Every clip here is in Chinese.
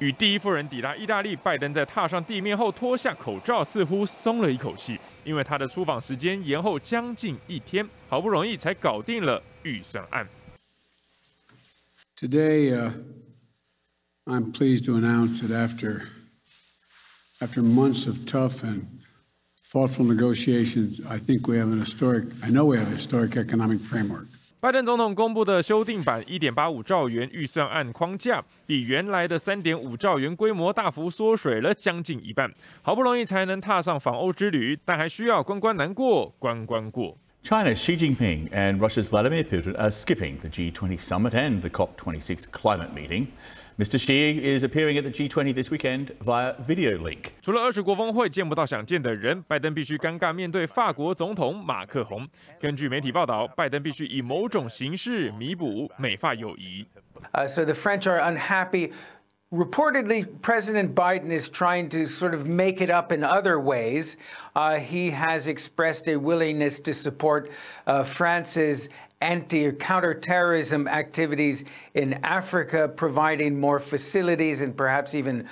与第一夫人抵达意大利，拜登在踏上地面后脱下口罩，似乎松了一口气，因为他的出访时间延后将近一天，好不容易才搞定了预算案。Today, uh, I'm pleased to announce that after after months of tough and thoughtful negotiations, I think we have an historic. I know we have a historic economic framework. 拜登总统公布的修订版1.85兆元预算案框架，比原来的3.5兆元规模大幅缩水了将近一半。好不容易才能踏上访欧之旅，但还需要关关难过关关过。China's Xi Jinping and Russia's Vladimir Putin are skipping the G20 summit and the COP26 climate meeting. Mr. Xi is appearing at the G20 this weekend via video link. so the French are unhappy Reportedly, President Biden is trying to sort of make it up in other ways. Uh, he has expressed a willingness to support uh, France's a n t c t e r terrorism activities in Africa, providing more facilities and perhaps even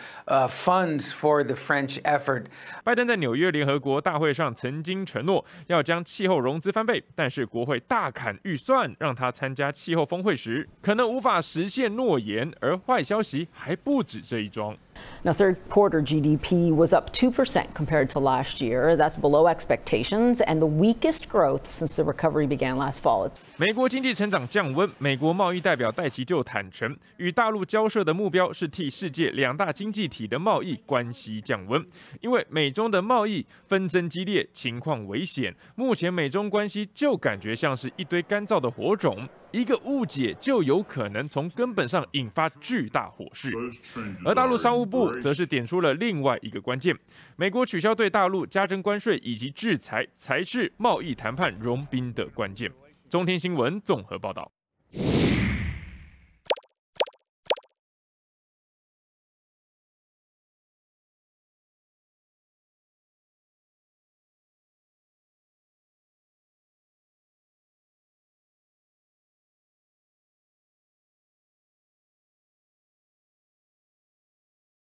funds for the French effort. 拜登在纽约联合国大会上曾经承诺要将气候融资翻倍，但是国会大砍预算，让他参加气候峰会时可能无法实现诺言。而坏消息还不止这一桩。Now, third quarter GDP was up two percent compared to last year. That's below expectations and the weakest growth since the recovery began last fall. 美国经济成长降温，美国贸易代表戴奇就坦诚，与大陆交涉的目标是替世界两大经济体的贸易关系降温，因为美中的贸易纷争激烈，情况危险。目前美中关系就感觉像是一堆干燥的火种。一个误解就有可能从根本上引发巨大火势，而大陆商务部则是点出了另外一个关键：美国取消对大陆加征关税以及制裁才是贸易谈判融冰的关键。中天新闻综合报道。